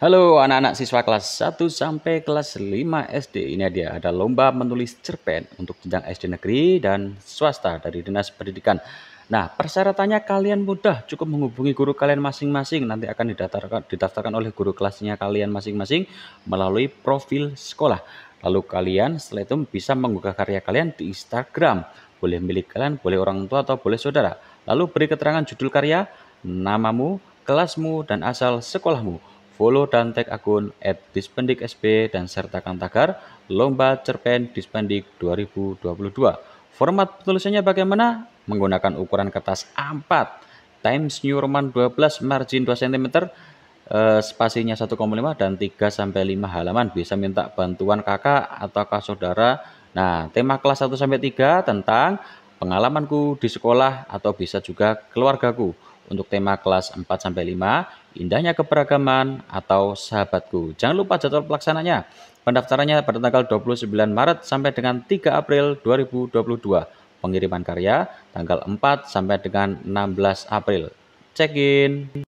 Halo anak-anak siswa kelas 1 sampai kelas 5 SD. Ini dia ada lomba menulis cerpen untuk jenjang SD negeri dan swasta dari Dinas Pendidikan. Nah, persyaratannya kalian mudah, cukup menghubungi guru kalian masing-masing. Nanti akan didaftarkan didaftarkan oleh guru kelasnya kalian masing-masing melalui profil sekolah. Lalu kalian setelah itu bisa menggugah karya kalian di Instagram. Boleh milik kalian, boleh orang tua atau boleh saudara. Lalu beri keterangan judul karya, namamu, kelasmu, dan asal sekolahmu follow dan tag akun at dan sertakan tagar Lomba Cerpen Dispendik 2022. Format penulisannya bagaimana? Menggunakan ukuran kertas A4, Times New Roman 12, margin 2 cm, eh, spasinya 1,5 dan 3 sampai 5 halaman. Bisa minta bantuan kakak atau kakak saudara. Nah, tema kelas 1 sampai 3 tentang pengalamanku di sekolah atau bisa juga keluargaku untuk tema kelas 4 sampai 5, Indahnya Keberagaman atau Sahabatku. Jangan lupa jadwal pelaksananya. Pendaftarannya pada tanggal 29 Maret sampai dengan 3 April 2022. Pengiriman karya tanggal 4 sampai dengan 16 April. Check in.